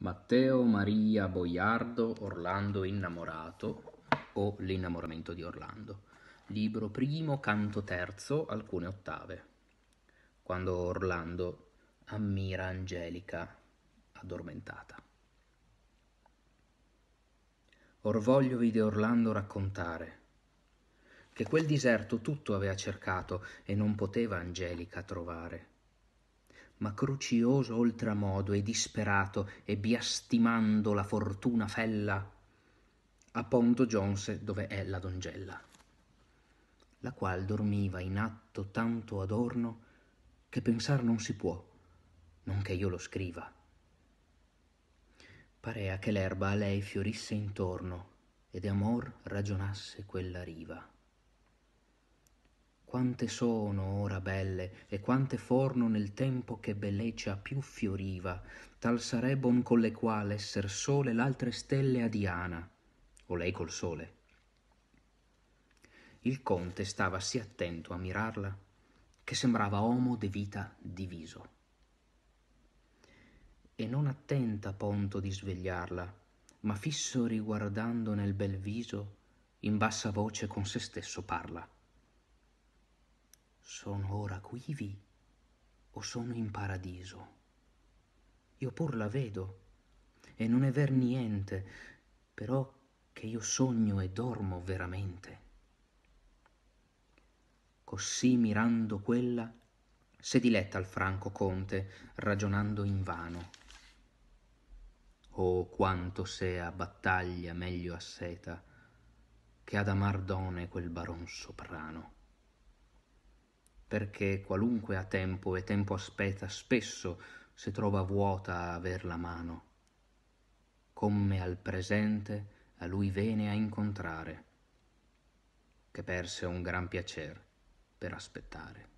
Matteo Maria Boiardo Orlando innamorato o L'innamoramento di Orlando. Libro primo, canto terzo, alcune ottave. Quando Orlando ammira Angelica addormentata. Or voglio vide Orlando raccontare che quel deserto tutto aveva cercato e non poteva Angelica trovare ma crucioso oltramodo e disperato e biastimando la fortuna fella a Ponto giunse dove è la donzella la qual dormiva in atto tanto adorno che pensar non si può non che io lo scriva parea che l'erba a lei fiorisse intorno ed amor ragionasse quella riva quante sono ora belle e quante forno nel tempo che belleccia più fioriva tal sarebbon colle quale esser sole l'altre stelle a diana o lei col sole il conte stava sì attento a mirarla che sembrava uomo de vita diviso e non attenta ponto di svegliarla ma fisso riguardando nel bel viso in bassa voce con se stesso parla sono ora quivi o sono in paradiso? Io pur la vedo e non è ver niente, però che io sogno e dormo veramente. Così mirando quella, se diletta il franco conte, ragionando in vano. Oh, quanto se a battaglia meglio a seta che ad amar done quel baron soprano perché qualunque ha tempo e tempo aspetta spesso se trova vuota aver la mano. Come al presente a lui vene a incontrare, che perse un gran piacer per aspettare.